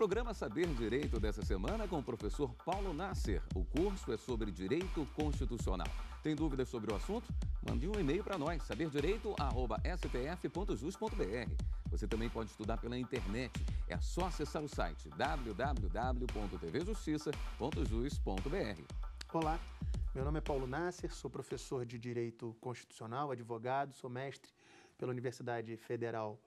programa Saber Direito dessa semana com o professor Paulo Nasser. O curso é sobre direito constitucional. Tem dúvidas sobre o assunto? Mande um e-mail para nós, saberdireito@stf.jus.br. Você também pode estudar pela internet. É só acessar o site www.tvjustiça.jus.br. Olá, meu nome é Paulo Nasser, sou professor de Direito Constitucional, advogado, sou mestre pela Universidade Federal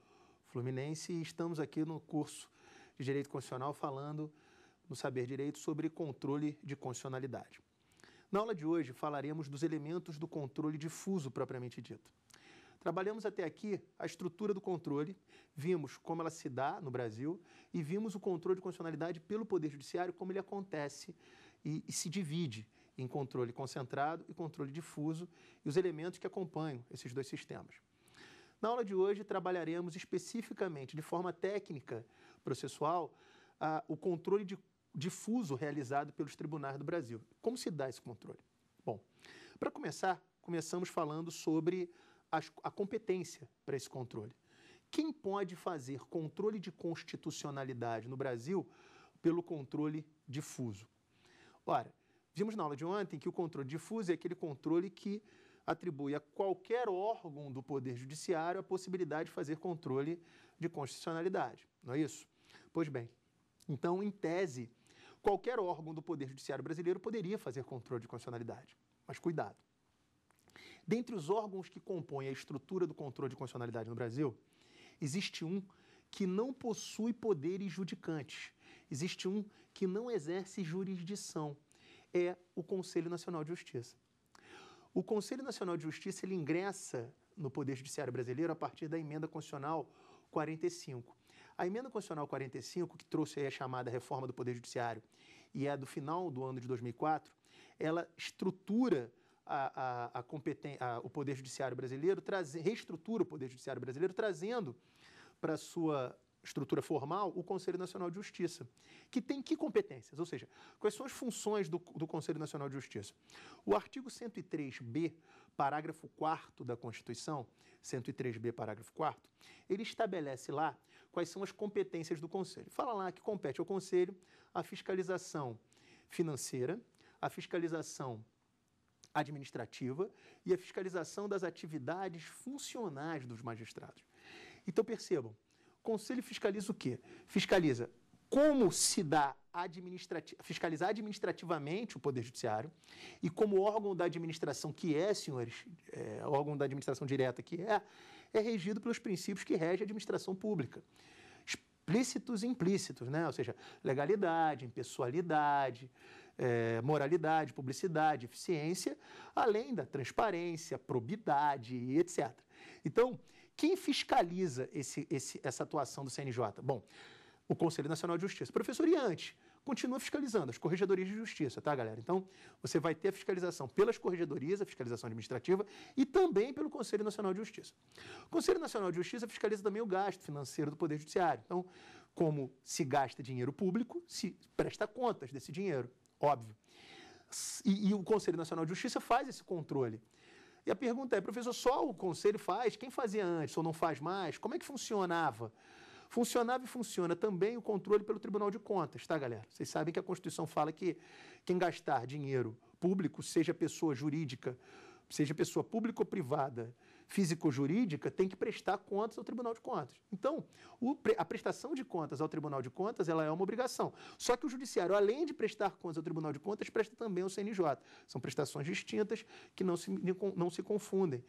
Fluminense e estamos aqui no curso de Direito Constitucional falando no Saber Direito sobre controle de constitucionalidade. Na aula de hoje falaremos dos elementos do controle difuso propriamente dito. Trabalhamos até aqui a estrutura do controle, vimos como ela se dá no Brasil e vimos o controle de constitucionalidade pelo Poder Judiciário, como ele acontece e, e se divide em controle concentrado e controle difuso e os elementos que acompanham esses dois sistemas. Na aula de hoje trabalharemos especificamente de forma técnica processual o controle de, difuso realizado pelos tribunais do Brasil. Como se dá esse controle? Bom, para começar, começamos falando sobre as, a competência para esse controle. Quem pode fazer controle de constitucionalidade no Brasil pelo controle difuso? Ora, vimos na aula de ontem que o controle difuso é aquele controle que atribui a qualquer órgão do Poder Judiciário a possibilidade de fazer controle de constitucionalidade, não é isso? Pois bem, então, em tese, qualquer órgão do Poder Judiciário brasileiro poderia fazer controle de constitucionalidade. Mas cuidado. Dentre os órgãos que compõem a estrutura do controle de constitucionalidade no Brasil, existe um que não possui poderes judicantes, existe um que não exerce jurisdição, é o Conselho Nacional de Justiça. O Conselho Nacional de Justiça ele ingressa no Poder Judiciário brasileiro a partir da emenda constitucional 45. A emenda constitucional 45, que trouxe a chamada reforma do Poder Judiciário e é do final do ano de 2004, ela estrutura a, a, a competen- a, o Poder Judiciário brasileiro, traz, reestrutura o Poder Judiciário brasileiro, trazendo para sua estrutura formal o Conselho Nacional de Justiça, que tem que competências? Ou seja, quais são as funções do, do Conselho Nacional de Justiça? O artigo 103b parágrafo 4 da Constituição, 103b, parágrafo 4, ele estabelece lá quais são as competências do Conselho. Fala lá que compete ao Conselho a fiscalização financeira, a fiscalização administrativa e a fiscalização das atividades funcionais dos magistrados. Então percebam, o Conselho fiscaliza o quê? Fiscaliza como se dá fiscalizar administrativamente o Poder Judiciário e, como órgão da administração que é, senhores, é, órgão da administração direta que é, é regido pelos princípios que regem a administração pública. Explícitos e implícitos, né? ou seja, legalidade, impessoalidade, é, moralidade, publicidade, eficiência, além da transparência, probidade e etc. Então, quem fiscaliza esse, esse, essa atuação do CNJ? Bom, o Conselho Nacional de Justiça. Professor, e antes? Continua fiscalizando as corregedorias de justiça, tá, galera? Então, você vai ter a fiscalização pelas corregedorias, a fiscalização administrativa e também pelo Conselho Nacional de Justiça. O Conselho Nacional de Justiça fiscaliza também o gasto financeiro do Poder Judiciário. Então, como se gasta dinheiro público, se presta contas desse dinheiro, óbvio. E, e o Conselho Nacional de Justiça faz esse controle. E a pergunta é, professor, só o Conselho faz? Quem fazia antes ou não faz mais? Como é que funcionava? Funcionava e funciona também o controle pelo Tribunal de Contas, tá, galera? Vocês sabem que a Constituição fala que quem gastar dinheiro público, seja pessoa jurídica, seja pessoa pública ou privada, físico-jurídica tem que prestar contas ao Tribunal de Contas. Então, o, a prestação de contas ao Tribunal de Contas ela é uma obrigação. Só que o Judiciário, além de prestar contas ao Tribunal de Contas, presta também ao CNJ. São prestações distintas que não se, não se confundem.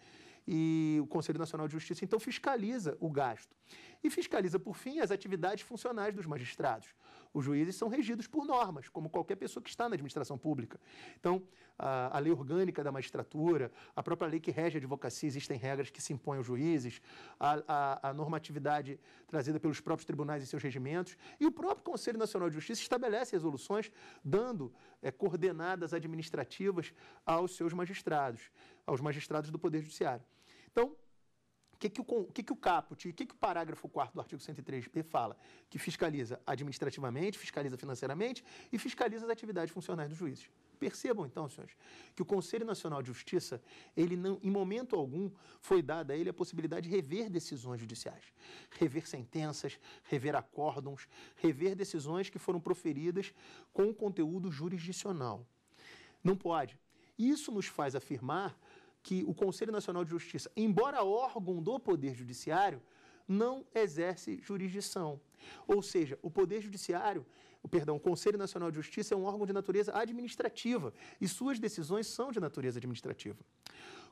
E o Conselho Nacional de Justiça, então, fiscaliza o gasto. E fiscaliza, por fim, as atividades funcionais dos magistrados. Os juízes são regidos por normas, como qualquer pessoa que está na administração pública. Então, a, a lei orgânica da magistratura, a própria lei que rege a advocacia, existem regras que se impõem aos juízes, a, a, a normatividade trazida pelos próprios tribunais e seus regimentos, e o próprio Conselho Nacional de Justiça estabelece resoluções dando é, coordenadas administrativas aos seus magistrados, aos magistrados do Poder Judiciário. Então, o que, que, o, que, que o caput, o que, que o parágrafo 4 do artigo 103b fala? Que fiscaliza administrativamente, fiscaliza financeiramente e fiscaliza as atividades funcionais dos juízes. Percebam então, senhores, que o Conselho Nacional de Justiça, ele não, em momento algum, foi dada a ele a possibilidade de rever decisões judiciais, rever sentenças, rever acórdons, rever decisões que foram proferidas com conteúdo jurisdicional. Não pode. Isso nos faz afirmar que o Conselho Nacional de Justiça, embora órgão do Poder Judiciário, não exerce jurisdição. Ou seja, o Poder Judiciário, perdão, o Conselho Nacional de Justiça é um órgão de natureza administrativa e suas decisões são de natureza administrativa.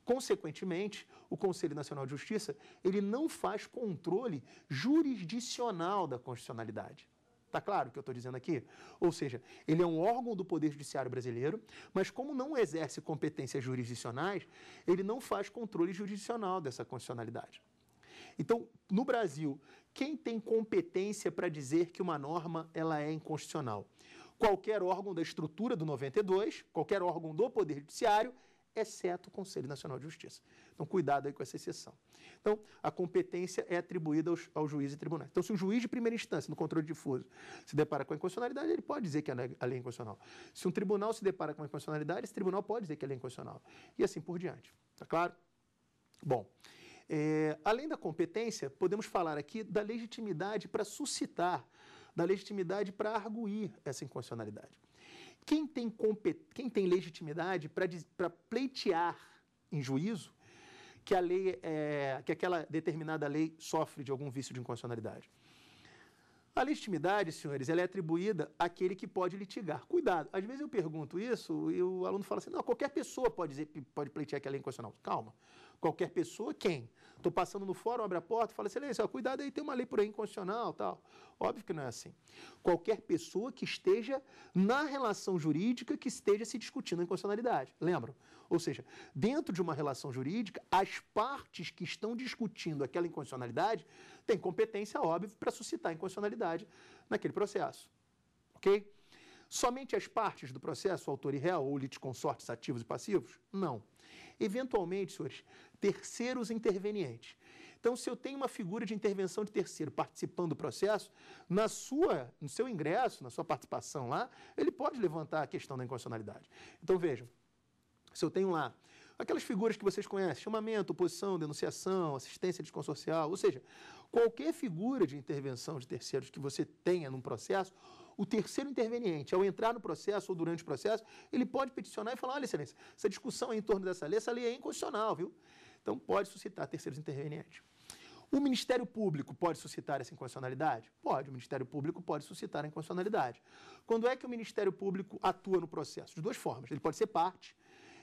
Consequentemente, o Conselho Nacional de Justiça, ele não faz controle jurisdicional da constitucionalidade. Está claro o que eu estou dizendo aqui? Ou seja, ele é um órgão do Poder Judiciário brasileiro, mas como não exerce competências jurisdicionais, ele não faz controle jurisdicional dessa constitucionalidade. Então, no Brasil, quem tem competência para dizer que uma norma ela é inconstitucional? Qualquer órgão da estrutura do 92, qualquer órgão do Poder Judiciário exceto o Conselho Nacional de Justiça. Então, cuidado aí com essa exceção. Então, a competência é atribuída aos, ao juiz e tribunais. Então, se o juiz de primeira instância, no controle difuso, se depara com a inconstitucionalidade, ele pode dizer que é a lei é inconstitucional. Se um tribunal se depara com a inconstitucionalidade, esse tribunal pode dizer que a é lei é inconstitucional. E assim por diante. Está claro? Bom, é, além da competência, podemos falar aqui da legitimidade para suscitar, da legitimidade para arguir essa inconstitucionalidade. Quem tem, compet... Quem tem legitimidade para diz... pleitear em juízo que a lei é... que aquela determinada lei sofre de algum vício de inconstitucionalidade? A legitimidade, senhores, ela é atribuída àquele que pode litigar. Cuidado, às vezes eu pergunto isso e o aluno fala assim: não, qualquer pessoa pode dizer pode pleitear que a lei é inconstitucional. Calma qualquer pessoa, quem? Estou passando no fórum, abre a porta, fala, excelência, cuidado aí, tem uma lei por aí inconstitucional tal. Óbvio que não é assim. Qualquer pessoa que esteja na relação jurídica que esteja se discutindo a inconstitucionalidade. Lembram? Ou seja, dentro de uma relação jurídica, as partes que estão discutindo aquela inconstitucionalidade têm competência, óbvio, para suscitar a inconstitucionalidade naquele processo. Ok? Somente as partes do processo, autor e réu, ou litisconsortes ativos e passivos? Não. Eventualmente, senhores, terceiros intervenientes. Então, se eu tenho uma figura de intervenção de terceiro participando do processo, na sua, no seu ingresso, na sua participação lá, ele pode levantar a questão da inconstitucionalidade. Então, vejam, se eu tenho lá aquelas figuras que vocês conhecem, chamamento, oposição, denunciação, assistência desconsorcial, ou seja, qualquer figura de intervenção de terceiros que você tenha num processo, o terceiro interveniente, ao entrar no processo ou durante o processo, ele pode peticionar e falar: olha, excelência, essa discussão em torno dessa lei, essa lei é inconstitucional, viu? Então pode suscitar terceiros intervenientes. O Ministério Público pode suscitar essa inconstitucionalidade? Pode, o Ministério Público pode suscitar a inconstitucionalidade. Quando é que o Ministério Público atua no processo? De duas formas. Ele pode ser parte.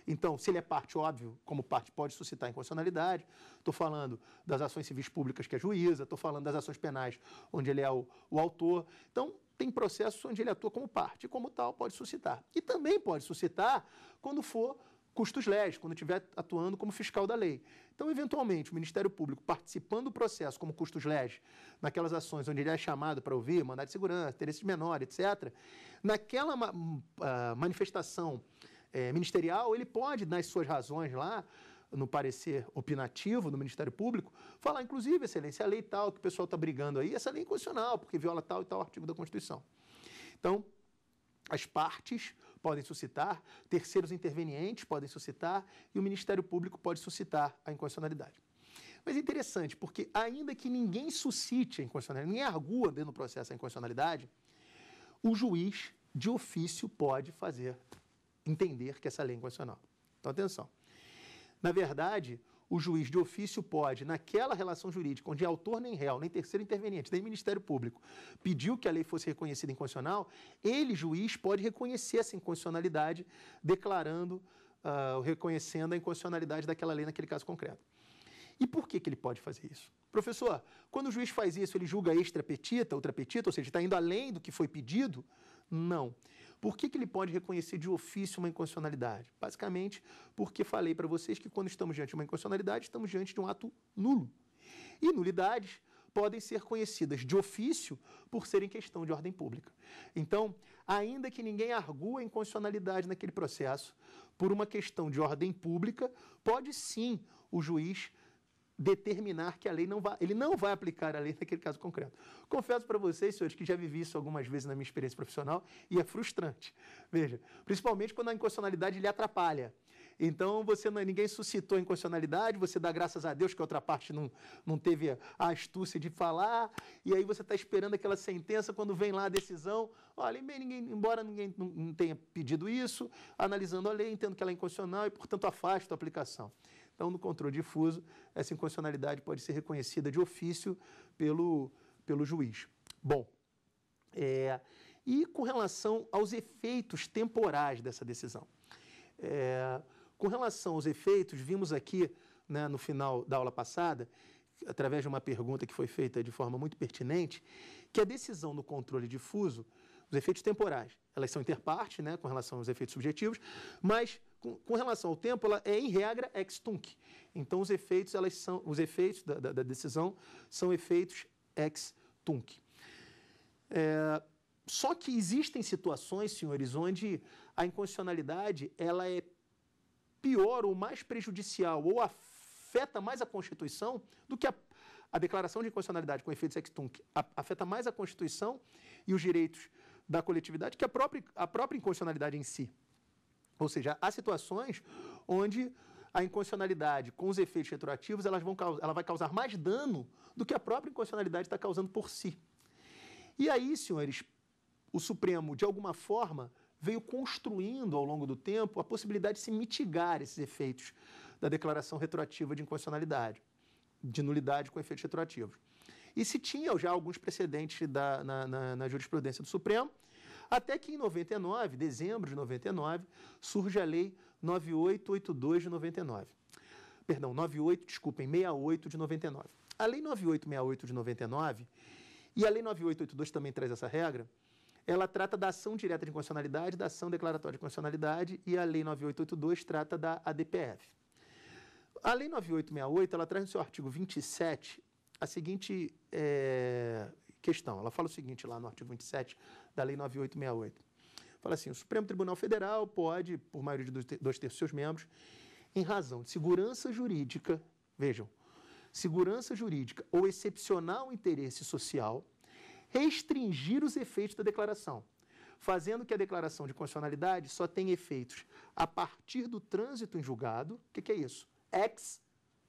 Então, se ele é parte, óbvio, como parte, pode suscitar inconstitucionalidade. Estou falando das ações civis públicas que é juíza, estou falando das ações penais, onde ele é o, o autor. Então, tem processos onde ele atua como parte, e como tal pode suscitar. E também pode suscitar quando for custos leis quando estiver atuando como fiscal da lei. Então, eventualmente, o Ministério Público participando do processo como custos leis naquelas ações onde ele é chamado para ouvir, mandado de segurança, interesse menor, etc., naquela uh, manifestação uh, ministerial, ele pode, nas suas razões lá, no parecer opinativo do Ministério Público, falar, inclusive, excelência, a lei tal que o pessoal está brigando aí, essa lei é inconstitucional, porque viola tal e tal artigo da Constituição. Então, as partes podem suscitar, terceiros intervenientes podem suscitar e o Ministério Público pode suscitar a inconstitucionalidade. Mas é interessante, porque ainda que ninguém suscite a inconstitucionalidade, ninguém argua dentro do processo a inconstitucionalidade, o juiz, de ofício, pode fazer entender que essa lei é inconstitucional. Então, atenção. Na verdade, o juiz de ofício pode, naquela relação jurídica, onde é autor nem réu, nem terceiro interveniente, nem Ministério Público, pediu que a lei fosse reconhecida inconstitucional, ele, juiz, pode reconhecer essa inconstitucionalidade, declarando, uh, reconhecendo a inconstitucionalidade daquela lei naquele caso concreto. E por que, que ele pode fazer isso? Professor, quando o juiz faz isso, ele julga extra petita, outra petita, ou seja, está indo além do que foi pedido? Não. Por que, que ele pode reconhecer de ofício uma inconstitucionalidade? Basicamente, porque falei para vocês que quando estamos diante de uma inconstitucionalidade, estamos diante de um ato nulo. E nulidades podem ser conhecidas de ofício por serem questão de ordem pública. Então, ainda que ninguém argua a inconstitucionalidade naquele processo, por uma questão de ordem pública, pode sim o juiz determinar que a lei não vai, ele não vai aplicar a lei naquele caso concreto. Confesso para vocês, senhores, que já vivi isso algumas vezes na minha experiência profissional e é frustrante. Veja, principalmente quando a inconstitucionalidade lhe atrapalha. Então, você não, ninguém suscitou inconstitucionalidade, você dá graças a Deus que a outra parte não, não teve a astúcia de falar, e aí você está esperando aquela sentença, quando vem lá a decisão, olha, bem, ninguém, embora ninguém não, tenha pedido isso, analisando a lei, entendo que ela é inconstitucional e, portanto, afasto a aplicação. Então, no controle difuso, essa inconstitucionalidade pode ser reconhecida de ofício pelo, pelo juiz. Bom, é, e com relação aos efeitos temporais dessa decisão? É, com relação aos efeitos, vimos aqui né, no final da aula passada, através de uma pergunta que foi feita de forma muito pertinente, que a decisão no controle difuso, os efeitos temporais, elas são interparte né, com relação aos efeitos subjetivos, mas com, com relação ao tempo, ela é, em regra, ex tunc. Então, os efeitos, elas são, os efeitos da, da, da decisão são efeitos ex tunc. É, só que existem situações, senhores, onde a inconstitucionalidade ela é pior ou mais prejudicial ou afeta mais a Constituição do que a, a declaração de inconstitucionalidade com efeitos ex tunc afeta mais a Constituição e os direitos da coletividade que a própria, a própria inconstitucionalidade em si. Ou seja, há situações onde a inconstitucionalidade com os efeitos retroativos elas vão, ela vai causar mais dano do que a própria inconstitucionalidade está causando por si. E aí, senhores, o Supremo, de alguma forma, veio construindo ao longo do tempo a possibilidade de se mitigar esses efeitos da declaração retroativa de inconstitucionalidade, de nulidade com efeitos retroativos. E se tinha já alguns precedentes da, na, na, na jurisprudência do Supremo, até que em 99, dezembro de 99, surge a Lei 9882 de 99. Perdão, 98, desculpem, 68 de 99. A Lei 9868 de 99 e a Lei 9882 também traz essa regra. Ela trata da ação direta de constitucionalidade, da ação declaratória de constitucionalidade e a Lei 9882 trata da ADPF. A Lei 9868 ela traz no seu artigo 27 a seguinte é, questão. Ela fala o seguinte lá no artigo 27 da Lei 9868. Fala assim: o Supremo Tribunal Federal pode, por maioria de dois terços de seus membros, em razão de segurança jurídica, vejam, segurança jurídica ou excepcional interesse social, restringir os efeitos da declaração, fazendo que a declaração de constitucionalidade só tenha efeitos a partir do trânsito em julgado. O que, que é isso? Ex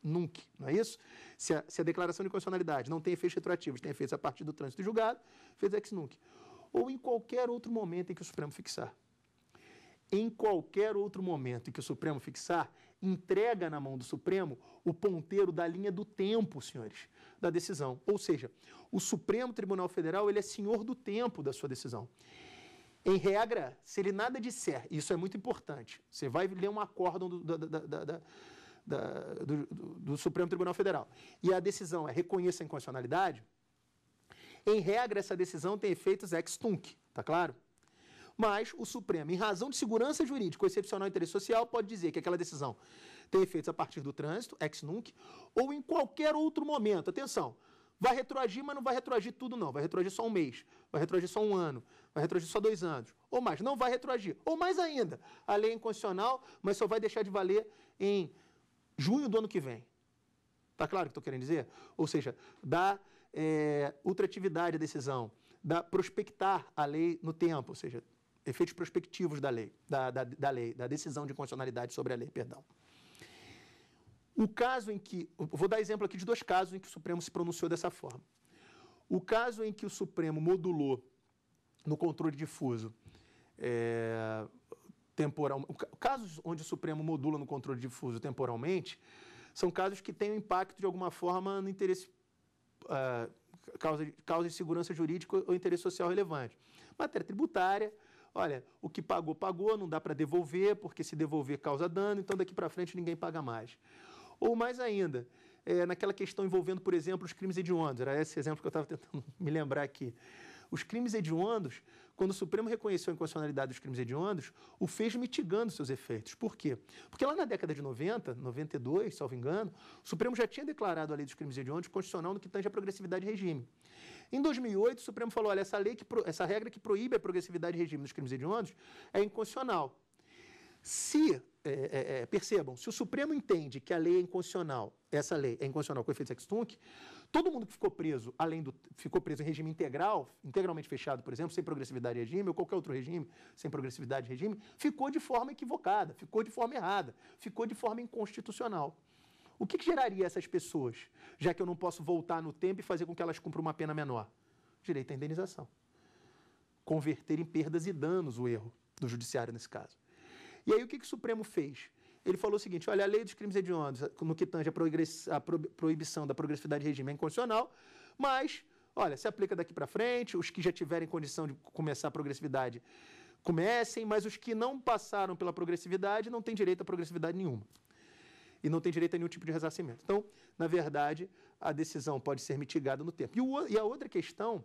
nunc, não é isso? Se a, se a declaração de constitucionalidade não tem efeitos retroativos, tem efeitos a partir do trânsito julgado, fez ex nunc. Ou em qualquer outro momento em que o Supremo fixar. Em qualquer outro momento em que o Supremo fixar, entrega na mão do Supremo o ponteiro da linha do tempo, senhores, da decisão. Ou seja, o Supremo Tribunal Federal ele é senhor do tempo da sua decisão. Em regra, se ele nada disser, isso é muito importante, você vai ler um acórdão do, da, da, do, do Supremo Tribunal Federal, e a decisão é reconheça a inconstitucionalidade, em regra, essa decisão tem efeitos ex tunc, tá claro? Mas o Supremo, em razão de segurança jurídica ou excepcional interesse social, pode dizer que aquela decisão tem efeitos a partir do trânsito, ex nunc, ou em qualquer outro momento. Atenção, vai retroagir, mas não vai retroagir tudo, não. Vai retroagir só um mês, vai retroagir só um ano, vai retroagir só dois anos, ou mais. Não vai retroagir. Ou mais ainda, a lei é inconstitucional, mas só vai deixar de valer em junho do ano que vem. Está claro o que estou querendo dizer? Ou seja, dá é, ultratividade à decisão, dá prospectar a lei no tempo, ou seja, efeitos prospectivos da lei, da, da, da lei, da decisão de condicionalidade sobre a lei, perdão. O caso em que, vou dar exemplo aqui de dois casos em que o Supremo se pronunciou dessa forma. O caso em que o Supremo modulou no controle difuso é, temporalmente. Casos onde o Supremo modula no controle difuso temporalmente são casos que têm um impacto de alguma forma no interesse. Uh, causa, causa de segurança jurídica ou interesse social relevante. Matéria tributária, olha, o que pagou, pagou, não dá para devolver, porque se devolver causa dano, então daqui para frente ninguém paga mais. Ou mais ainda, é, naquela questão envolvendo, por exemplo, os crimes hediondos, era esse exemplo que eu estava tentando me lembrar aqui. Os crimes hediondos quando o Supremo reconheceu a inconstitucionalidade dos crimes hediondos, o fez mitigando seus efeitos. Por quê? Porque lá na década de 90, 92, salvo engano, o Supremo já tinha declarado a lei dos crimes hediondos constitucional no que tange a progressividade de regime. Em 2008, o Supremo falou: olha, essa lei que pro... essa regra que proíbe a progressividade de regime dos crimes hediondos é inconstitucional. Se é, é, é, percebam, se o Supremo entende que a lei é inconstitucional, essa lei é inconstitucional com efeito sextunk, todo mundo que ficou preso, além do ficou preso em regime integral, integralmente fechado, por exemplo, sem progressividade e regime ou qualquer outro regime, sem progressividade e regime, ficou de forma equivocada, ficou de forma errada, ficou de forma inconstitucional. O que, que geraria essas pessoas, já que eu não posso voltar no tempo e fazer com que elas cumpram uma pena menor? Direito à indenização. Converter em perdas e danos o erro do judiciário nesse caso. E aí o que, que o Supremo fez? Ele falou o seguinte: olha, a lei dos crimes hediondos, no que tange a, proibição da progressividade de regime é inconstitucional, mas, olha, se aplica daqui para frente, os que já tiverem condição de começar a progressividade comecem, mas os que não passaram pela progressividade não têm direito a progressividade nenhuma. E não têm direito a nenhum tipo de ressarcimento. Então, na verdade, a decisão pode ser mitigada no tempo. E, o, e a outra questão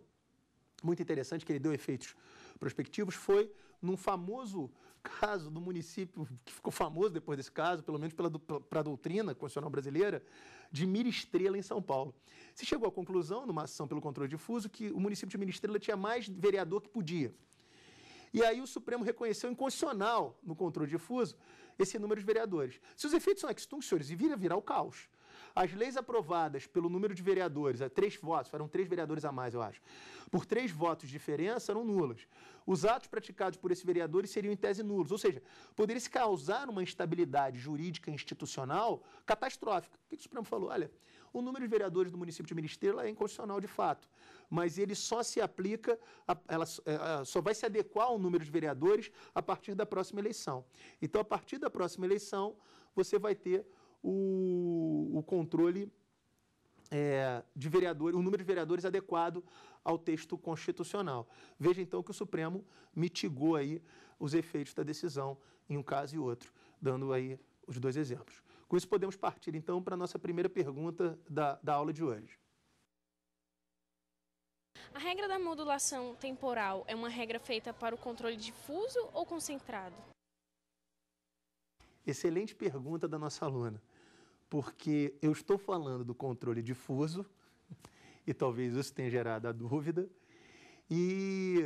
muito interessante que ele deu efeitos prospectivos foi num famoso caso do município que ficou famoso depois desse caso, pelo menos pela para a doutrina constitucional brasileira, de Mira Estrela em São Paulo. Se chegou à conclusão, numa ação pelo controle difuso, que o município de Mira Estrela tinha mais vereador que podia. E aí o Supremo reconheceu inconstitucional no controle difuso esse número de vereadores. Se os efeitos são extintos, senhores, e vira virar o caos. As leis aprovadas pelo número de vereadores, é, três votos, foram três vereadores a mais, eu acho, por três votos de diferença eram nulas. Os atos praticados por esses vereadores seriam em tese nulos, ou seja, poderia se causar uma instabilidade jurídica institucional catastrófica. O que o Supremo falou? Olha, o número de vereadores do município de Ministeira é inconstitucional de fato, mas ele só se aplica, a, ela a, é, é, só vai se adequar ao número de vereadores a partir da próxima eleição. Então, a partir da próxima eleição, você vai ter o, o controle é, de vereadores, o número de vereadores adequado ao texto constitucional. Veja então que o Supremo mitigou aí os efeitos da decisão em um caso e outro, dando aí os dois exemplos. Com isso, podemos partir então para a nossa primeira pergunta da, da aula de hoje. A regra da modulação temporal é uma regra feita para o controle difuso ou concentrado? Excelente pergunta da nossa aluna porque eu estou falando do controle difuso, e talvez isso tenha gerado a dúvida, e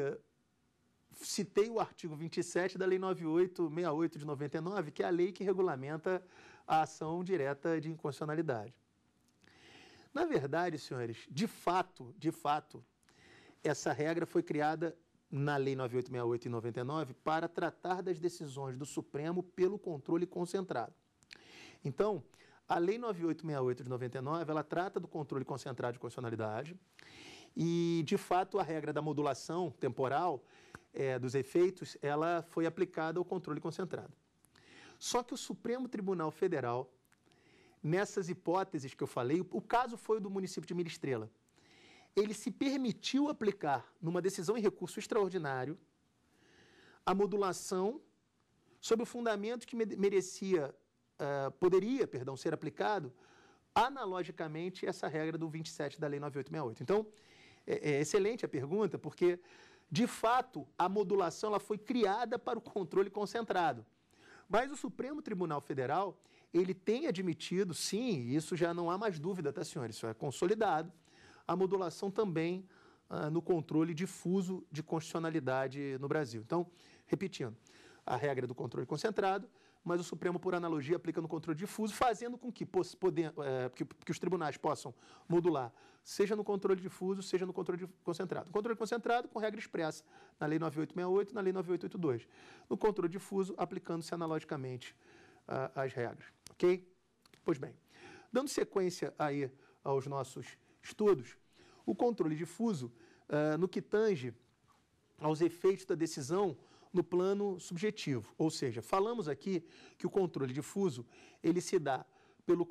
citei o artigo 27 da Lei 9868 de 99, que é a lei que regulamenta a ação direta de inconstitucionalidade. Na verdade, senhores, de fato, de fato, essa regra foi criada na Lei 9868 e 99 para tratar das decisões do Supremo pelo controle concentrado. Então, a Lei 9868 de 99, ela trata do controle concentrado de constitucionalidade e, de fato, a regra da modulação temporal é, dos efeitos, ela foi aplicada ao controle concentrado. Só que o Supremo Tribunal Federal, nessas hipóteses que eu falei, o caso foi o do município de Estrela, Ele se permitiu aplicar, numa decisão em recurso extraordinário, a modulação sob o fundamento que merecia uh, poderia, perdão, ser aplicado analogicamente essa regra do 27 da Lei 9868. Então, é, é excelente a pergunta, porque, de fato, a modulação ela foi criada para o controle concentrado. Mas o Supremo Tribunal Federal, ele tem admitido, sim, isso já não há mais dúvida, tá, senhores? Isso é consolidado, a modulação também uh, no controle difuso de constitucionalidade no Brasil. Então, repetindo, a regra do controle concentrado, mas o Supremo, por analogia, aplica no controle difuso, fazendo com que, poder, é, que, que, os tribunais possam modular, seja no controle difuso, seja no controle concentrado. Controle concentrado com regra expressa na Lei 9868 e na Lei 9882. No controle difuso, aplicando-se analogicamente uh, as regras. Ok? Pois bem, dando sequência aí aos nossos estudos, o controle difuso, uh, no que tange aos efeitos da decisão, no plano subjetivo. Ou seja, falamos aqui que o controle difuso ele se dá pelo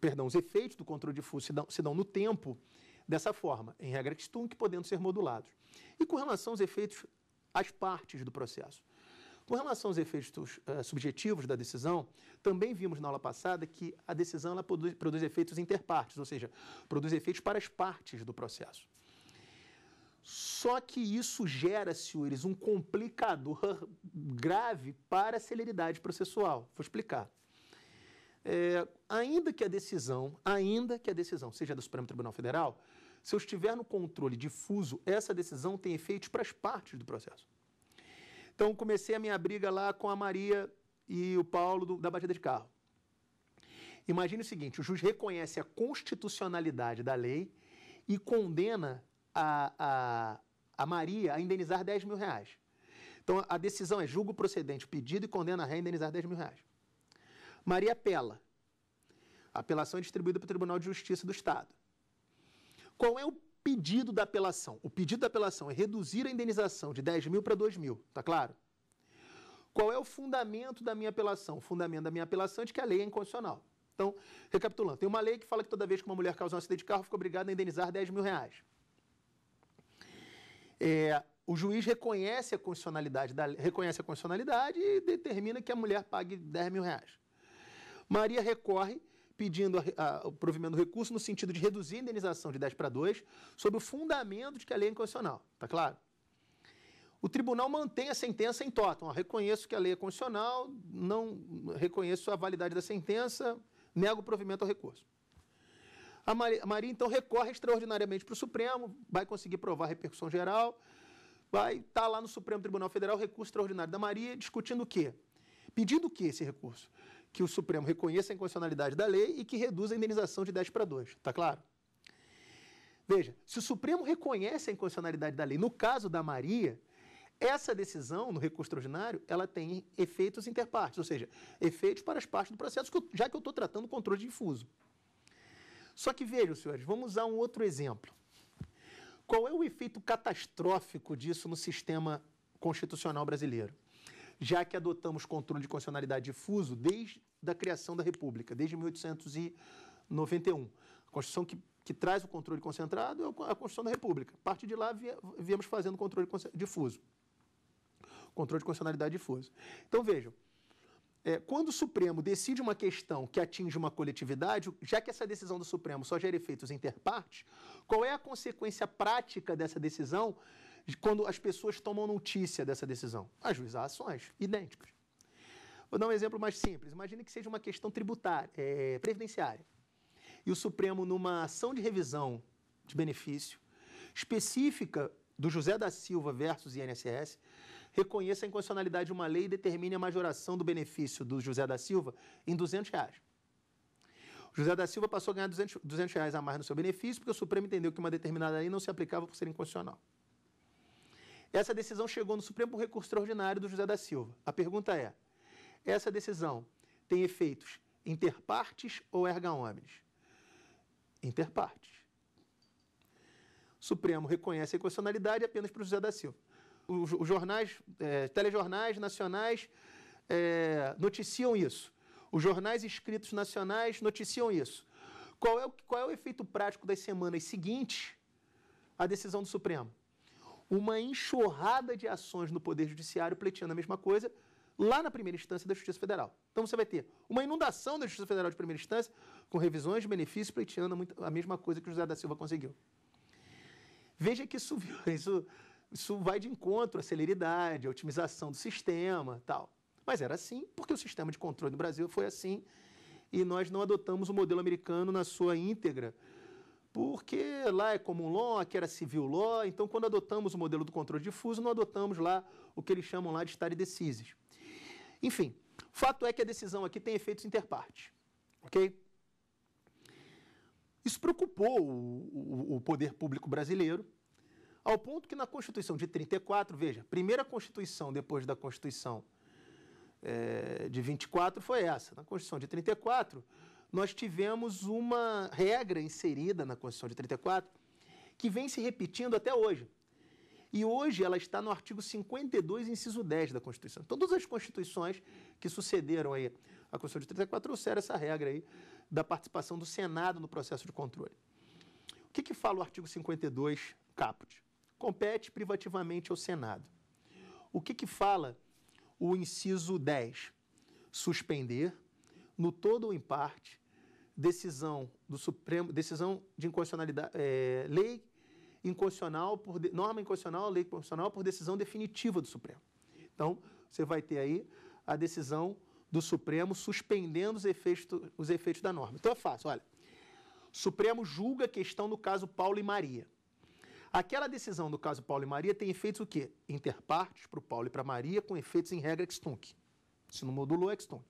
perdão, os efeitos do controle difuso se dão, se dão no tempo dessa forma, em regra Stunk, podendo ser modulados. E com relação aos efeitos às partes do processo. Com relação aos efeitos uh, subjetivos da decisão, também vimos na aula passada que a decisão ela produz, produz efeitos interpartes, ou seja, produz efeitos para as partes do processo. Só que isso gera, senhores, um complicador grave para a celeridade processual. Vou explicar. É, ainda que a decisão, ainda que a decisão seja do Supremo Tribunal Federal, se eu estiver no controle difuso, essa decisão tem efeitos para as partes do processo. Então, comecei a minha briga lá com a Maria e o Paulo do, da batida de carro. Imagine o seguinte: o juiz reconhece a constitucionalidade da lei e condena a, a, a Maria a indenizar 10 mil reais. Então a decisão é julgo procedente pedido e condena a ré indenizar 10 mil reais. Maria apela. A apelação é distribuída para o Tribunal de Justiça do Estado. Qual é o pedido da apelação? O pedido da apelação é reduzir a indenização de 10 mil para 2 mil, tá claro? Qual é o fundamento da minha apelação? O fundamento da minha apelação é de que a lei é inconstitucional. Então, recapitulando, tem uma lei que fala que toda vez que uma mulher causa um acidente de carro, fica obrigada a indenizar 10 mil reais. É, o juiz reconhece a constitucionalidade, da, reconhece a constitucionalidade e determina que a mulher pague 10 mil reais. Maria recorre pedindo a, a, o provimento do recurso no sentido de reduzir a indenização de 10 para 2, sob o fundamento de que a lei é inconstitucional. Está claro? O tribunal mantém a sentença em totem. Reconheço que a lei é constitucional, não reconheço a validade da sentença, nego o provimento ao recurso. A Maria, a Maria então recorre extraordinariamente para o Supremo, vai conseguir provar a repercussão geral, vai estar tá lá no Supremo Tribunal Federal, recurso extraordinário da Maria, discutindo o quê? Pedindo o quê esse recurso? Que o Supremo reconheça a inconstitucionalidade da lei e que reduza a indenização de 10 para 2, tá claro? Veja, se o Supremo reconhece a inconstitucionalidade da lei, no caso da Maria, essa decisão no recurso extraordinário, ela tem efeitos interpartes, ou seja, efeitos para as partes do processo, já que eu estou tratando o controle difuso. Só que vejam, senhores, vamos usar um outro exemplo. Qual é o efeito catastrófico disso no sistema constitucional brasileiro? Já que adotamos controle de constitucionalidade difuso desde a criação da República, desde 1891. A Constituição que, que traz o controle concentrado é a Constituição da República. A partir de lá, viemos fazendo controle difuso. Controle de constitucionalidade difuso. Então, vejam, é, quando o Supremo decide uma questão que atinge uma coletividade, já que essa decisão do Supremo só gera efeitos interpartes, qual é a consequência prática dessa decisão de quando as pessoas tomam notícia dessa decisão? Ajuizar ações idênticas. Vou dar um exemplo mais simples. Imagine que seja uma questão tributária, é, previdenciária. E o Supremo, numa ação de revisão de benefício específica do José da Silva versus INSS, reconheça a inconstitucionalidade de uma lei e determine a majoração do benefício do José da Silva em 200 reais. O José da Silva passou a ganhar 200, 200 reais a mais no seu benefício porque o Supremo entendeu que uma determinada lei não se aplicava por ser inconstitucional. Essa decisão chegou no Supremo por recurso extraordinário do José da Silva. A pergunta é: essa decisão tem efeitos inter partes ou erga omnes? Inter partes. Supremo reconhece a inconstitucionalidade apenas para o José da Silva os, jornais, é, telejornais nacionais é, noticiam isso. Os jornais escritos nacionais noticiam isso. Qual é, o, qual é o efeito prático das semanas seguintes à decisão do Supremo? Uma enxurrada de ações no Poder Judiciário pleiteando a mesma coisa lá na primeira instância da Justiça Federal. Então você vai ter uma inundação da Justiça Federal de primeira instância com revisões de benefícios pleiteando a mesma coisa que o José da Silva conseguiu. Veja que isso, isso isso vai de encontro à celeridade, à otimização do sistema tal. Mas era assim, porque o sistema de controle no Brasil foi assim, e nós não adotamos o modelo americano na sua íntegra, porque lá é comum law, aqui era civil law, então quando adotamos o modelo do controle difuso, não adotamos lá o que eles chamam lá de stare decisis. Enfim, fato é que a decisão aqui tem efeitos interparte, ok? Isso preocupou o, o, o poder público brasileiro, ao ponto que na Constituição de 34, veja, primeira Constituição depois da Constituição é, de 24 foi essa. Na Constituição de 34, nós tivemos uma regra inserida na Constituição de 34 que vem se repetindo até hoje. E hoje ela está no artigo 52, inciso 10 da Constituição. Então, todas as constituições que sucederam aí a Constituição de 34 trouxeram essa regra aí da participação do Senado no processo de controle. O que, que fala o artigo 52, caput? compete privativamente ao Senado. O que, que fala o inciso 10? Suspender, no todo ou em parte, decisão do Supremo, decisão de inconstitucionalidade, é, lei inconstitucional por norma inconstitucional, lei inconstitucional por decisão definitiva do Supremo. Então, você vai ter aí a decisão do Supremo suspendendo os efeitos, os efeitos da norma. Então é fácil, olha. Supremo julga a questão no caso Paulo e Maria. Aquela decisão do caso Paulo e Maria tem efeitos o quê? Interpartes para o Paulo e para Maria com efeitos em regra extunc. Se não modulou, é extunc.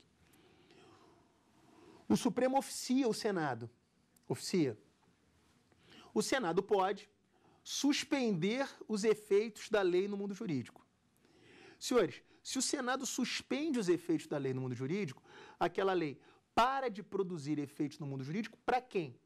O Supremo oficia o Senado. Oficia. O Senado pode suspender os efeitos da lei no mundo jurídico. Senhores, se o Senado suspende os efeitos da lei no mundo jurídico, aquela lei para de produzir efeitos no mundo jurídico para quem?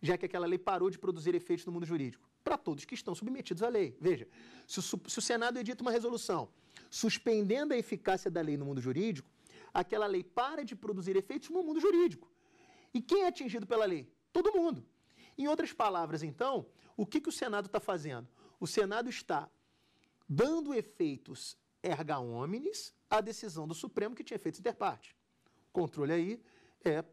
já que aquela lei parou de produzir efeitos no mundo jurídico? Para todos que estão submetidos à lei. Veja, se o, se o Senado edita uma resolução suspendendo a eficácia da lei no mundo jurídico, aquela lei para de produzir efeitos no mundo jurídico. E quem é atingido pela lei? Todo mundo. Em outras palavras, então, o que, que o Senado está fazendo? O Senado está dando efeitos erga omnes à decisão do Supremo que tinha efeitos interparte. O controle aí é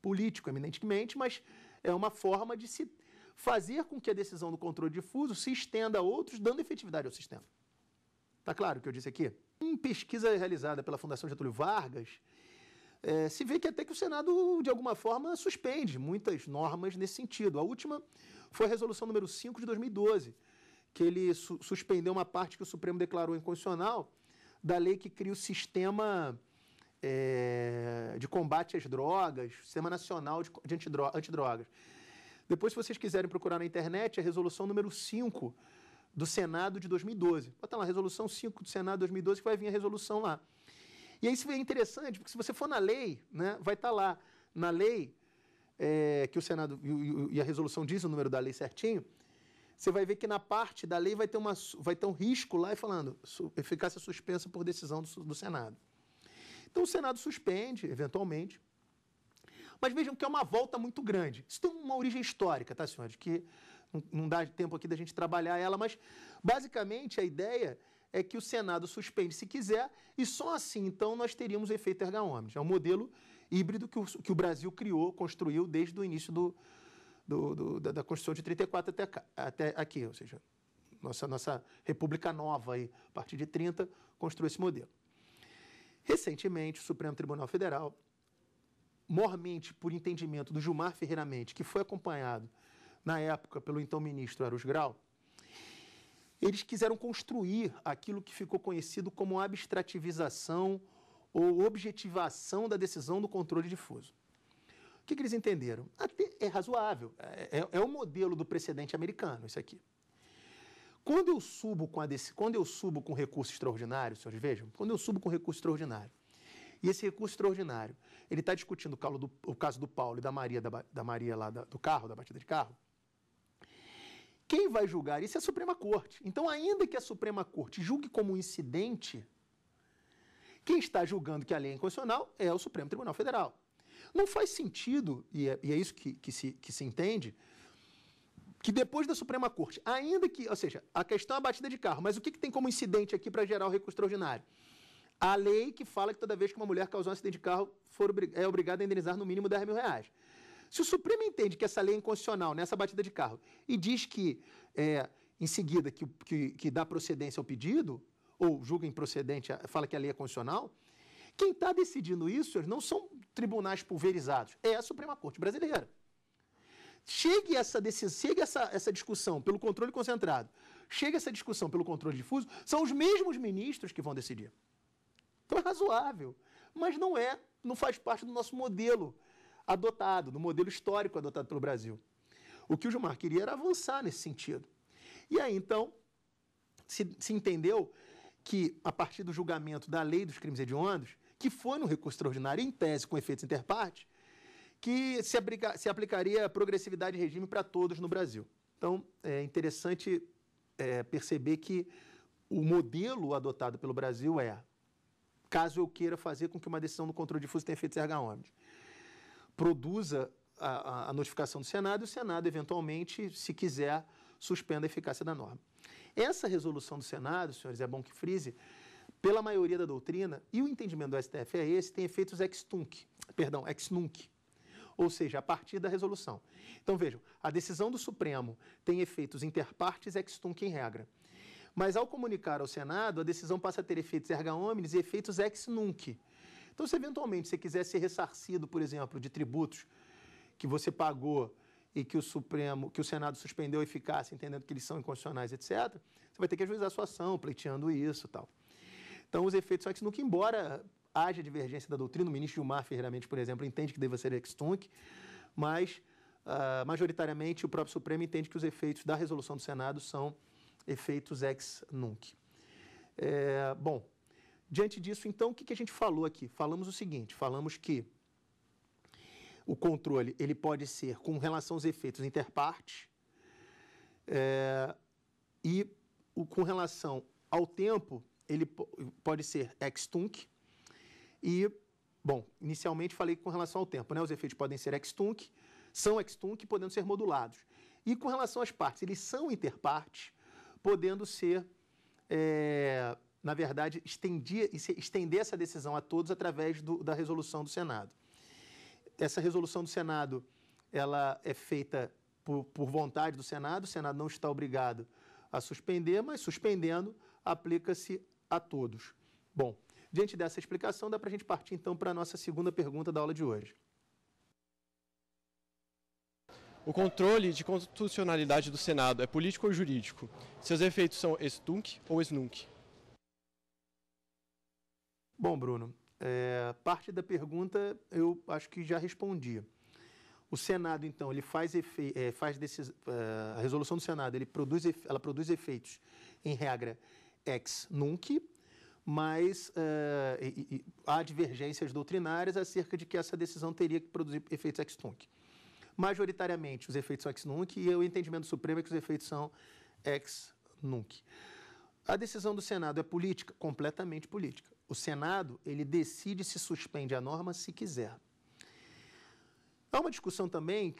político, eminentemente, mas é uma forma de se fazer com que a decisão do controle difuso se estenda a outros, dando efetividade ao sistema. Tá claro o que eu disse aqui? Em pesquisa realizada pela Fundação Getúlio Vargas, é, se vê que até que o Senado, de alguma forma, suspende muitas normas nesse sentido. A última foi a resolução número 5 de 2012, que ele su suspendeu uma parte que o Supremo declarou inconstitucional da lei que cria o sistema é, de combate às drogas, Sistema Nacional de, de antidro, Antidrogas. Depois, se vocês quiserem procurar na internet, é a resolução número 5 do Senado de 2012. Bota lá, resolução 5 do Senado de 2012, que vai vir a resolução lá. E aí isso é interessante, porque se você for na lei, né, vai estar tá lá, na lei, é, que o Senado e, e, a resolução diz o número da lei certinho, você vai ver que na parte da lei vai ter, uma, vai ter um risco lá e falando eficácia suspensa por decisão do, do Senado. Então o Senado suspende, eventualmente. Mas vejam que é uma volta muito grande. Isso tem uma origem histórica, tá, senhores? Que não dá tempo aqui da gente trabalhar ela, mas basicamente a ideia é que o Senado suspende se quiser e só assim então nós teríamos o efeito erga omnes. É um modelo híbrido que o, que o Brasil criou, construiu desde o início do, do, do, da, da, Constituição de 34 até, até aqui, ou seja, nossa, nossa República Nova aí, a partir de 30, construiu esse modelo. Recentemente, o Supremo Tribunal Federal, mormente por entendimento do Gilmar Ferreira Mendes, que foi acompanhado na época pelo então ministro Aros Grau, eles quiseram construir aquilo que ficou conhecido como abstrativização ou objetivação da decisão do controle difuso. O que, que eles entenderam? Até é razoável, é, é, é o modelo do precedente americano, isso aqui. Quando eu subo com a desse, quando eu subo com recurso extraordinário, senhores vejam, quando eu subo com recurso extraordinário, e esse recurso extraordinário, ele está discutindo o caso, do, Paulo e da Maria, da, da Maria lá da, do carro, da batida de carro. Quem vai julgar isso é a Suprema Corte. Então, ainda que a Suprema Corte julgue como incidente, quem está julgando que a lei é inconstitucional é o Supremo Tribunal Federal. Não faz sentido, e é, e é isso que, que, se, que se entende, que depois da Suprema Corte, ainda que, ou seja, a questão é a batida de carro, mas o que, que tem como incidente aqui para gerar o recurso extraordinário? A lei que fala que toda vez que uma mulher causou um acidente de carro for, é obrigada a indenizar no mínimo 10 mil reais. Se o Supremo entende que essa lei é inconstitucional nessa batida de carro e diz que, é, em seguida, que, que, que dá procedência ao pedido, ou julga improcedente, fala que a lei é constitucional, quem está decidindo isso não são tribunais pulverizados, é a Suprema Corte brasileira chegue essa decisão, chegue essa, essa discussão pelo controle concentrado, chegue essa discussão pelo controle difuso, são os mesmos ministros que vão decidir. Então é razoável, mas não é, não faz parte do nosso modelo adotado, do modelo histórico adotado pelo Brasil. O que o Gilmar queria era avançar nesse sentido. E aí, então, se, se entendeu que, a partir do julgamento da lei dos crimes hediondos, que foi no recurso extraordinário, em tese, com efeitos interpartes, que se, aplica, se aplicaria progressividade de regime para todos no Brasil. Então, é interessante é, perceber que o modelo adotado pelo Brasil é caso eu queira fazer com que uma decisão do controle difuso tenha efeitos erga omnes. Produza a, a, notificação do Senado e o Senado, eventualmente, se quiser, suspenda a eficácia da norma. Essa resolução do Senado, senhores, é bom que frise, pela maioria da doutrina, e o entendimento do STF é esse, tem efeitos ex tunc, perdão, ex nunc ou seja, a partir da resolução. Então vejam, a decisão do Supremo tem efeitos interpartes ex tunc em regra. Mas ao comunicar ao Senado, a decisão passa a ter efeitos erga omnes e efeitos ex nunc. Então, se eventualmente você quiser ser ressarcido, por exemplo, de tributos que você pagou e que o Supremo, que o Senado suspendeu a eficácia, entendendo que eles são inconstitucionais, etc., você vai ter que ajuizar a sua ação, pleiteando isso tal. Então, os efeitos ex nunc, embora haja divergência da doutrina. O ministro Gilmar Ferreira Mendes, por exemplo, entende que deva ser ex-tunc, mas uh, majoritariamente o próprio Supremo entende que os efeitos da resolução do Senado são efeitos ex-nunc. É, bom, diante disso, então, o que, que a gente falou aqui? Falamos o seguinte, falamos que o controle ele pode ser com relação aos efeitos interpartes é, e o, com relação ao tempo ele pode ser ex tunc e, bom, inicialmente falei com relação ao tempo, né? Os efeitos podem ser extunc, são extunc, podendo ser modulados. E com relação às partes, eles são interpartes, podendo ser, é, na verdade, estendia, estender essa decisão a todos através do, da resolução do Senado. Essa resolução do Senado, ela é feita por, por vontade do Senado, o Senado não está obrigado a suspender, mas suspendendo, aplica-se a todos. Bom, Diante dessa explicação, dá para a gente partir então para a nossa segunda pergunta da aula de hoje. O controle de constitucionalidade do Senado é político ou jurídico? Seus efeitos são estunc ou snunc? Bom, Bruno, é, parte da pergunta eu acho que já respondi. O Senado, então, ele faz, efe, é, faz decis, é, a resolução do Senado, ele produz, ela produz efeitos em regra ex nunc mas uh, e, e, há divergências doutrinárias acerca de que essa decisão teria que produzir efeitos ex tunc. Majoritariamente, os efeitos são ex nunc e o entendimento supremo é que os efeitos são ex nunc. A decisão do Senado é política? Completamente política. O Senado, ele decide se suspende a norma se quiser. Há uma discussão também,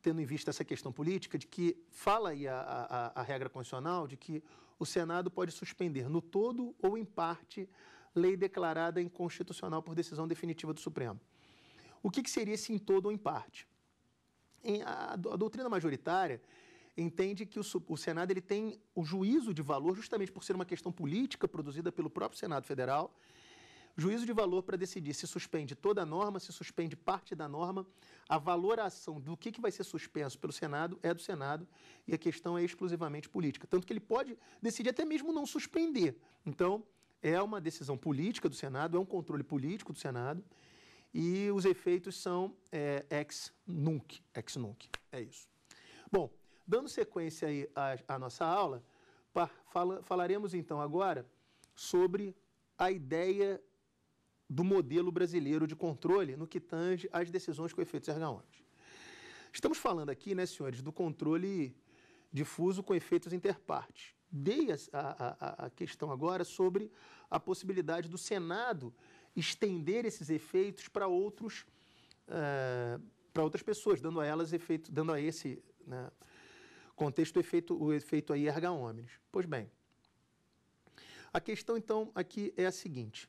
tendo em vista essa questão política, de que fala aí a, a, a regra constitucional de que o Senado pode suspender, no todo ou em parte, lei declarada inconstitucional por decisão definitiva do Supremo. O que, que seria esse em todo ou em parte? Em, a, a, doutrina majoritária entende que o, o Senado ele tem o juízo de valor justamente por ser uma questão política produzida pelo próprio Senado Federal Juízo de valor para decidir se suspende toda a norma, se suspende parte da norma. A valoração do que, que vai ser suspenso pelo Senado é do Senado e a questão é exclusivamente política. Tanto que ele pode decidir até mesmo não suspender. Então, é uma decisão política do Senado, é um controle político do Senado e os efeitos são é, ex nunc. Ex nunc. É isso. Bom, dando sequência aí à, à nossa aula, pa, fala, falaremos então agora sobre a ideia do modelo brasileiro de controle no que tange às decisões com efeitos erga ergaônicos. Estamos falando aqui, né, senhores, do controle difuso com efeitos interpartes. Dei a, a, a questão agora sobre a possibilidade do Senado estender esses efeitos para outros uh, para outras pessoas, dando a elas efeito, dando a esse né, contexto o efeito, o efeito aí erga omnes. Pois bem, a questão então aqui é a seguinte: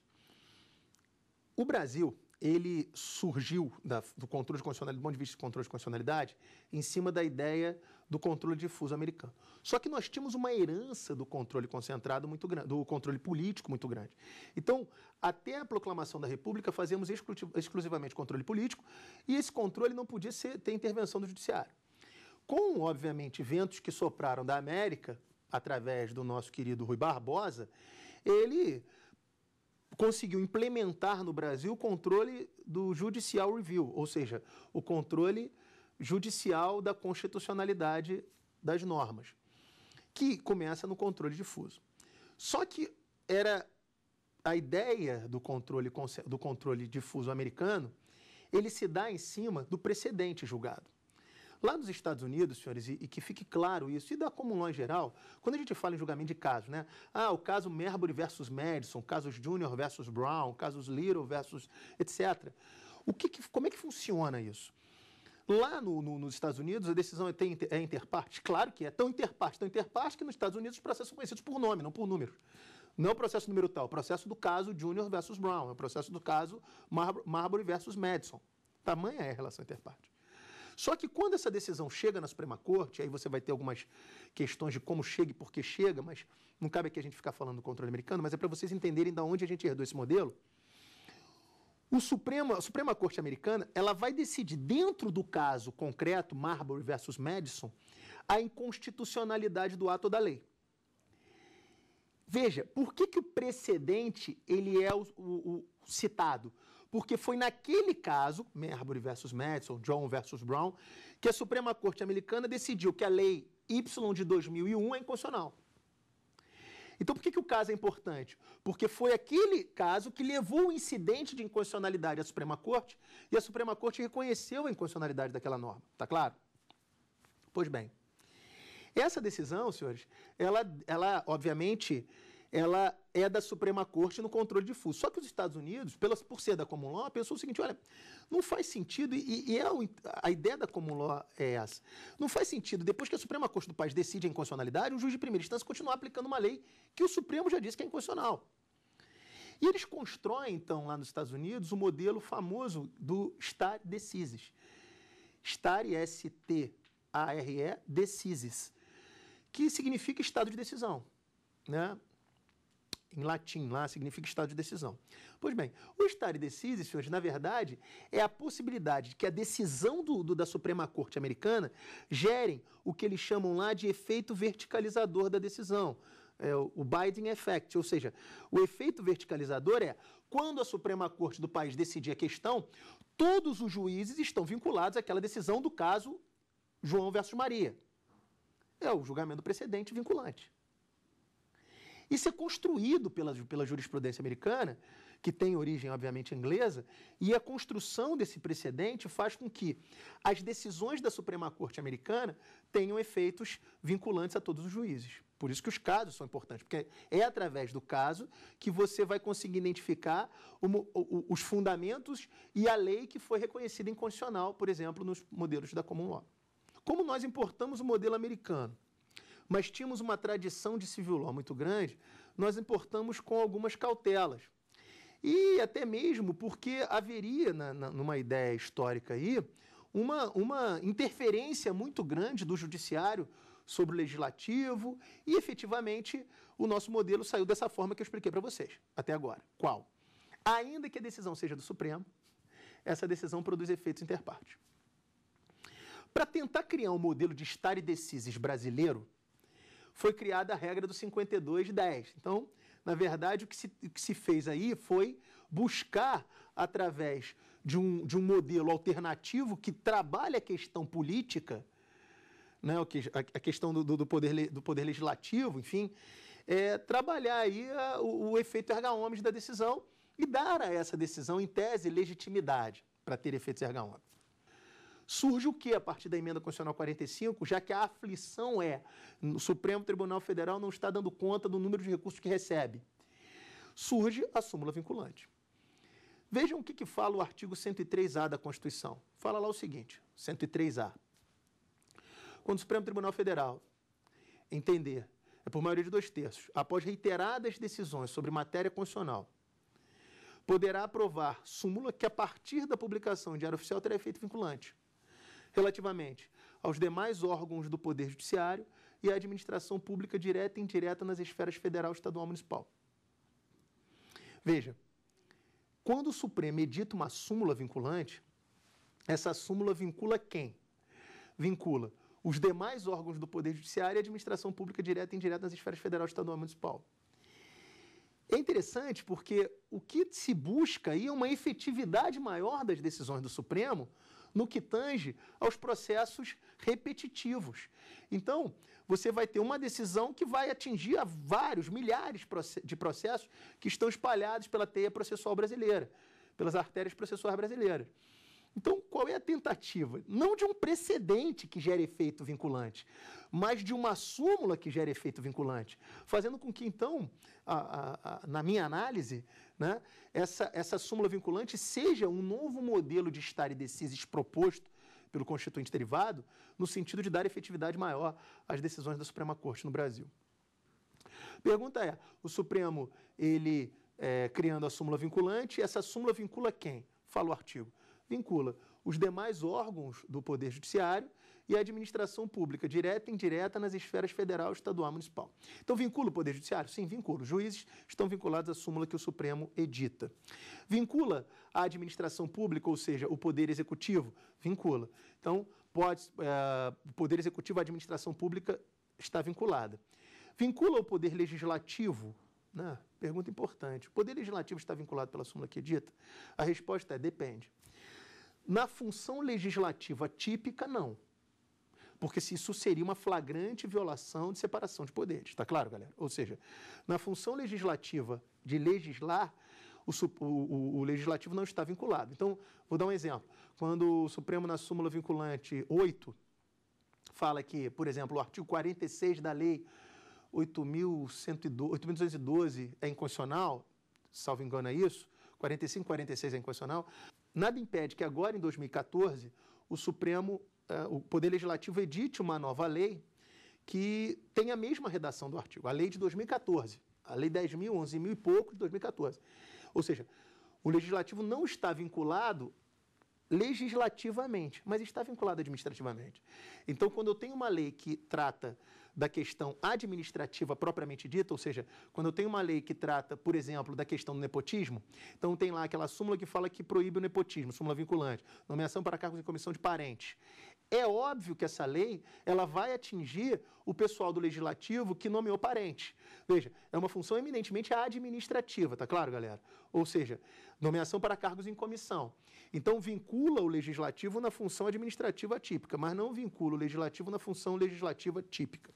o Brasil, ele surgiu da, do controle de constitucionalidade, do ponto de vista de controle de constitucionalidade, em cima da ideia do controle difuso americano. Só que nós tínhamos uma herança do controle concentrado muito grande, do controle político muito grande. Então, até a proclamação da República, fazíamos exclusivamente controle político e esse controle não podia ser, ter intervenção do judiciário. Com, obviamente, ventos que sopraram da América, através do nosso querido Rui Barbosa, ele conseguiu implementar no Brasil o controle do judicial review, ou seja, o controle judicial da constitucionalidade das normas, que começa no controle difuso. Só que era a ideia do controle, do controle difuso americano, ele se dá em cima do precedente julgado. Lá nos Estados Unidos, senhores, e, e que fique claro isso, e da comum em geral, quando a gente fala em julgamento de casos, né? Ah, o caso Merbury versus Madison, casos Junior versus Brown, casos Little versus etc. O que, que como é que funciona isso? Lá no, no, nos Estados Unidos, a decisão é, inter é interparte? Claro que é. Tão interparte, tão interparte, que nos Estados Unidos os processos são conhecidos por nome, não por número. Não é o processo número tal, é o processo do caso Junior versus Brown, é o processo do caso Marbury versus Madison. Tamanha é a relação interparte. Só que quando essa decisão chega na Suprema Corte, aí você vai ter algumas questões de como chega e por que chega, mas não cabe aqui a gente ficar falando do controle americano, mas é para vocês entenderem de onde a gente herdou esse modelo. O Supremo, a Suprema Corte Americana, ela vai decidir dentro do caso concreto Marbury versus Madison a inconstitucionalidade do ato da lei. Veja, por que, que o precedente ele é o, o, o citado? porque foi naquele caso, Merbury versus Madison, John versus Brown, que a Suprema Corte Americana decidiu que a lei Y de 2001 é inconstitucional. Então, por que, que o caso é importante? Porque foi aquele caso que levou o incidente de inconstitucionalidade à Suprema Corte e a Suprema Corte reconheceu a inconstitucionalidade daquela norma. Tá claro? Pois bem. Essa decisão, senhores, ela, ela obviamente ela é da Suprema Corte no controle difuso. Só que os Estados Unidos, pelas, por ser da Common Law, pensou o seguinte: olha, não faz sentido, e, e é o, a ideia da Common Law é essa. Não faz sentido, depois que a Suprema Corte do país decide a inconstitucionalidade, o juiz de primeira instância continuar aplicando uma lei que o Supremo já disse que é inconstitucional. E eles constroem, então, lá nos Estados Unidos, o modelo famoso do Star Decisis. Star, S-T-A-R-E, Decisis, que significa estado de decisão. Né? em latim lá significa estado de decisão. Pois bem, o stare decisis, senhores, na verdade, é a possibilidade de que a decisão do, do, da Suprema Corte americana gerem o que eles chamam lá de efeito verticalizador da decisão. É, o Biden Effect, ou seja, o efeito verticalizador é quando a Suprema Corte do país decidir a questão, todos os juízes estão vinculados àquela decisão do caso João versus Maria. É o julgamento precedente vinculante. Isso é construído pela, pela jurisprudência americana, que tem origem, obviamente, inglesa, e a construção desse precedente faz com que as decisões da Suprema Corte americana tenham efeitos vinculantes a todos os juízes. Por isso que os casos são importantes, porque é através do caso que você vai conseguir identificar os fundamentos e a lei que foi reconhecida incondicional, por exemplo, nos modelos da Common Law. Como nós importamos o modelo americano mas tínhamos uma tradição de civil law muito grande, nós importamos com algumas cautelas. E até mesmo porque haveria, na, na, numa ideia histórica aí, uma, uma interferência muito grande do judiciário sobre o legislativo e, efetivamente, o nosso modelo saiu dessa forma que eu expliquei para vocês até agora. Qual? Ainda que a decisão seja do Supremo, essa decisão produz efeitos interparte. Para tentar criar um modelo de estar e decisis brasileiro, foi criada a regra do 52-10. Então, na verdade, o que, se, o que se fez aí foi buscar, através de um, de um modelo alternativo que trabalha a questão política, né, a questão do, do, poder, do poder legislativo, enfim, é, trabalhar aí a, o, o, efeito erga omnes da decisão e dar a essa decisão, em tese, legitimidade para ter efeitos erga omnes. Surge o que a partir da emenda constitucional 45, já que a aflição é o Supremo Tribunal Federal não está dando conta do número de recursos que recebe. Surge a súmula vinculante. Vejam o que, que fala o artigo 103A da Constituição. Fala lá o seguinte, 103A. Quando o Supremo Tribunal Federal entender, é por maioria de dois terços, após reiteradas decisões sobre matéria constitucional, poderá aprovar súmula que, a partir da publicação em Diário Oficial, terá efeito vinculante relativamente aos demais órgãos do Poder Judiciário e à administração pública direta e indireta nas esferas federal, estadual e municipal. Veja, quando o Supremo edita uma súmula vinculante, essa súmula vincula quem? Vincula os demais órgãos do Poder Judiciário e a administração pública direta e indireta nas esferas federal, estadual e municipal. É interessante porque o que se busca aí é uma efetividade maior das decisões do Supremo no que tange aos processos repetitivos. Então, você vai ter uma decisão que vai atingir a vários, milhares de processos que estão espalhados pela teia processual brasileira, pelas artérias processuais brasileiras. Então, qual é a tentativa? Não de um precedente que gere efeito vinculante, mas de uma súmula que gere efeito vinculante, fazendo com que, então, a, a, a, na minha análise, né, essa, essa súmula vinculante seja um novo modelo de estar e decisis proposto pelo constituinte derivado, no sentido de dar efetividade maior às decisões da Suprema Corte no Brasil. Pergunta é: o Supremo, ele é, criando a súmula vinculante, essa súmula vincula quem? Fala o artigo vincula os demais órgãos do Poder Judiciário e a administração pública, direta e indireta, nas esferas federal, estadual e municipal. Então, vincula o Poder Judiciário? Sim, vincula. Os juízes estão vinculados à súmula que o Supremo edita. Vincula a administração pública, ou seja, o Poder Executivo? Vincula. Então, pode, é, o Poder Executivo, a administração pública está vinculada. Vincula o Poder Legislativo? Né? Pergunta importante. O Poder Legislativo está vinculado pela súmula que edita? A resposta é depende. Na função legislativa típica, não. Porque se isso seria uma flagrante violação de separação de poderes, está claro, galera? Ou seja, na função legislativa de legislar, o, o, o, legislativo não está vinculado. Então, vou dar um exemplo. Quando o Supremo, na súmula vinculante 8, fala que, por exemplo, o artigo 46 da lei 8.212 é inconstitucional, salvo engano é isso, 45, 46 é inconstitucional, Nada impede que agora, em 2014, o Supremo, uh, o Poder Legislativo, edite uma nova lei que tenha a mesma redação do artigo, a lei de 2014, a lei 10.000, 11.000 e pouco de 2014. Ou seja, o Legislativo não está vinculado legislativamente, mas está vinculado administrativamente. Então, quando eu tenho uma lei que trata da questão administrativa propriamente dita, ou seja, quando eu tenho uma lei que trata, por exemplo, da questão do nepotismo, então tem lá aquela súmula que fala que proíbe o nepotismo, súmula vinculante, nomeação para cargos em comissão de parentes. É óbvio que essa lei ela vai atingir o pessoal do legislativo que nomeou parente. Veja, é uma função eminentemente administrativa, tá claro, galera? Ou seja, nomeação para cargos em comissão. Então vincula o legislativo na função administrativa típica, mas não vincula o legislativo na função legislativa típica.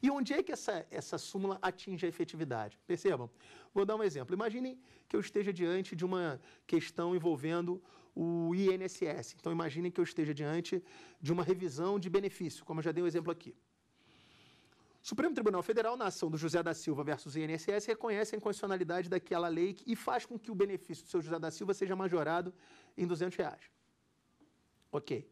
E onde é que essa, essa súmula atinge a efetividade? Percebam, vou dar um exemplo. Imaginem que eu esteja diante de uma questão envolvendo o INSS. Então, imaginem que eu esteja diante de uma revisão de benefício, como eu já dei um exemplo aqui. O Supremo Tribunal Federal, na ação do José da Silva versus INSS, reconhece a incondicionalidade daquela lei e faz com que o benefício do seu José da Silva seja majorado em 200 reais. Ok.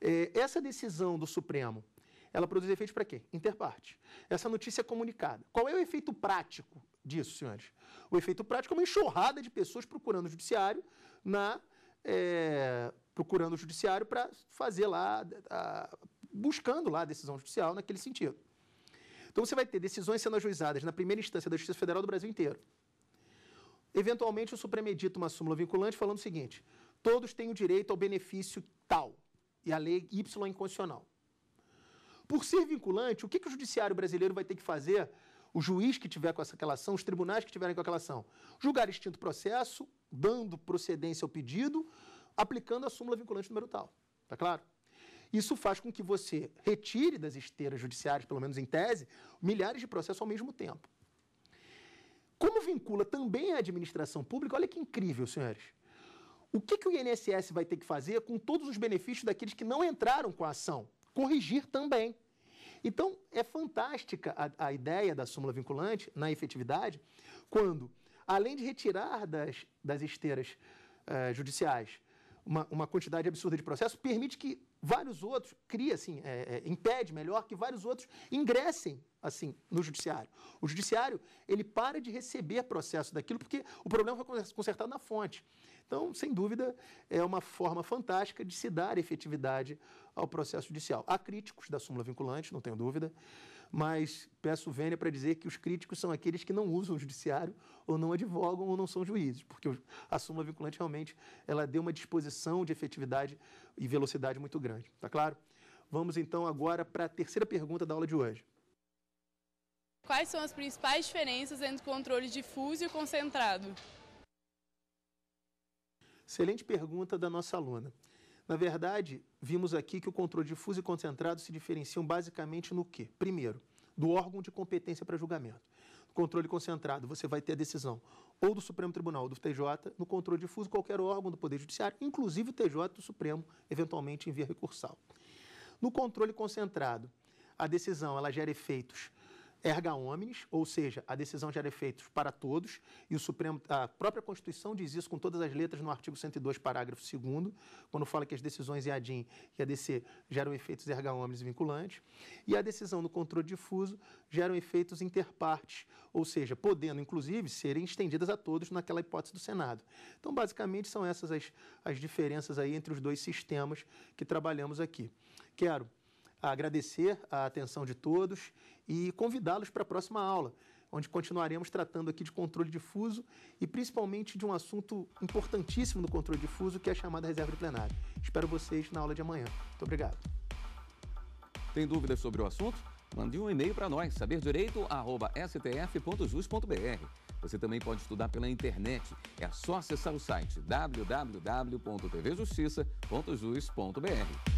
É, essa decisão do Supremo, ela produz efeito para quê? Interparte. Essa notícia é comunicada. Qual é o efeito prático disso, senhores? O efeito prático é uma enxurrada de pessoas procurando o judiciário na é, procurando o judiciário para fazer lá, a, buscando lá a decisão judicial naquele sentido. Então você vai ter decisões sendo ajuizadas na primeira instância da Justiça Federal do Brasil inteiro. Eventualmente o Supremo edita uma súmula vinculante falando o seguinte: todos têm o direito ao benefício tal e a lei Y é inconstitucional. Por ser vinculante, o que, que o judiciário brasileiro vai ter que fazer o juiz que tiver com essa aquela ação, os tribunais que tiverem com aquela ação, julgar extinto processo, dando procedência ao pedido, aplicando a súmula vinculante número tal. Tá claro? Isso faz com que você retire das esteiras judiciárias, pelo menos em tese, milhares de processos ao mesmo tempo. Como vincula também a administração pública, olha que incrível, senhores. O que, que o INSS vai ter que fazer com todos os benefícios daqueles que não entraram com a ação? Corrigir também. Então, é fantástica a, a ideia da súmula vinculante na efetividade, quando, além de retirar das, das esteiras eh, judiciais uma, uma quantidade absurda de processos, permite que vários outros, cria assim, é, é, impede melhor que vários outros ingressem assim no judiciário. O judiciário ele para de receber processo daquilo porque o problema foi consertado na fonte. Então, sem dúvida, é uma forma fantástica de se dar efetividade ao processo judicial. Há críticos da súmula vinculante, não tenho dúvida, mas peço vênia para dizer que os críticos são aqueles que não usam o judiciário ou não advogam ou não são juízes, porque a súmula vinculante realmente ela deu uma disposição de efetividade e velocidade muito grande, Está claro? Vamos então agora para a terceira pergunta da aula de hoje. Quais são as principais diferenças entre o controle difuso e o concentrado? Excelente pergunta da nossa aluna. Na verdade, vimos aqui que o controle difuso e concentrado se diferenciam basicamente no quê? Primeiro, do órgão de competência para julgamento. No controle concentrado, você vai ter a decisão ou do Supremo Tribunal ou do TJ, no controle difuso, qualquer órgão do Poder Judiciário, inclusive o TJ do Supremo, eventualmente em via recursal. No controle concentrado, a decisão ela gera efeitos erga omnes, ou seja, a decisão gera efeitos para todos, e o Supremo, a própria Constituição diz isso com todas as letras no artigo 102, parágrafo 2 quando fala que as decisões IADIM e ADC geram efeitos erga omnes vinculantes, e a decisão no controle difuso geram efeitos interpartes, ou seja, podendo, inclusive, serem estendidas a todos naquela hipótese do Senado. Então, basicamente, são essas as, as diferenças aí entre os dois sistemas que trabalhamos aqui. Quero agradecer a atenção de todos e convidá-los para a próxima aula, onde continuaremos tratando aqui de controle difuso e principalmente de um assunto importantíssimo no controle difuso, que é a chamada reserva de plenário. Espero vocês na aula de amanhã. Muito obrigado. Tem dúvidas sobre o assunto? Mande um e-mail para nós, saberdireito@stf.jus.br. Você também pode estudar pela internet. É só acessar o site www.tvjustiça.jus.br.